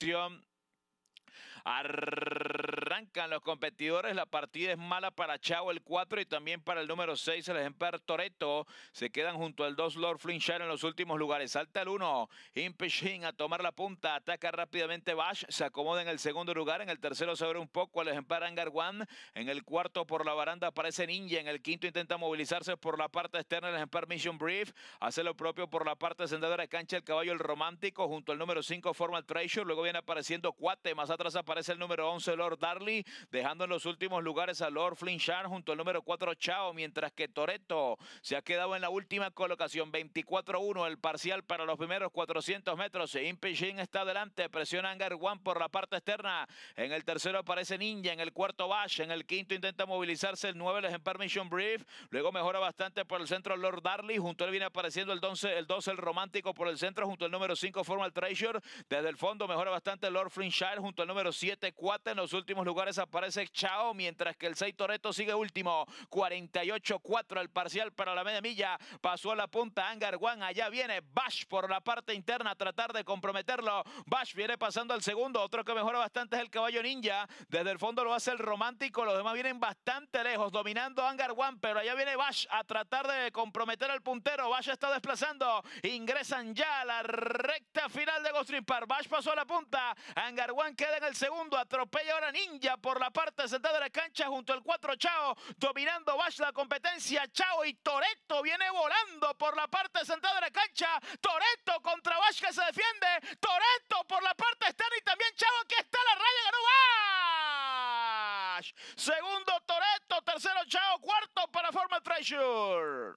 Dir Arrancan los competidores. La partida es mala para Chao el 4 y también para el número 6, el ejemplar Toreto. Se quedan junto al 2 Lord Flinshire en los últimos lugares. Salta el 1. Impishin a tomar la punta. Ataca rápidamente Bash. Se acomoda en el segundo lugar. En el tercero se abre un poco el ejemplar Angar En el cuarto por la baranda aparece Ninja. En el quinto intenta movilizarse por la parte externa el ejemplar Mission Brief. Hace lo propio por la parte sendadora de cancha el caballo el romántico. Junto al número 5 Formal Treasure. Luego viene apareciendo Cuate más atrás aparece el número 11, Lord Darley, dejando en los últimos lugares a Lord Flinchard junto al número 4, Chao, mientras que Toreto se ha quedado en la última colocación, 24-1 el parcial para los primeros 400 metros. E Impishin está adelante, presiona Anger One por la parte externa. En el tercero aparece Ninja, en el cuarto Bash, en el quinto intenta movilizarse el 9, les en Mission Brief. Luego mejora bastante por el centro Lord Darley, junto a él viene apareciendo el 12, el 12, el romántico por el centro, junto al número 5, Formal Treasure. Desde el fondo mejora bastante Lord Flinchard junto al número 7, 4 En los últimos lugares aparece Chao, mientras que el 6 Toreto sigue último. 48-4 el parcial para la media milla. Pasó a la punta Angar One. Allá viene Bash por la parte interna a tratar de comprometerlo. Bash viene pasando al segundo. Otro que mejora bastante es el caballo ninja. Desde el fondo lo hace el romántico. Los demás vienen bastante lejos, dominando Angar One. Pero allá viene Bash a tratar de comprometer al puntero. Bash está desplazando. Ingresan ya a la red final de Ghost Par Bash pasó a la punta. Angarwan queda en el segundo. Atropella ahora Ninja por la parte sentada de la cancha junto al 4 Chao. Dominando Bash la competencia. Chao y Toreto viene volando por la parte sentada de la cancha. Toreto contra Bash que se defiende. Toreto por la parte externa y también Chao. Aquí está la raya. Ganó Bash. Segundo Toreto. Tercero Chao. Cuarto para Forma Treasure.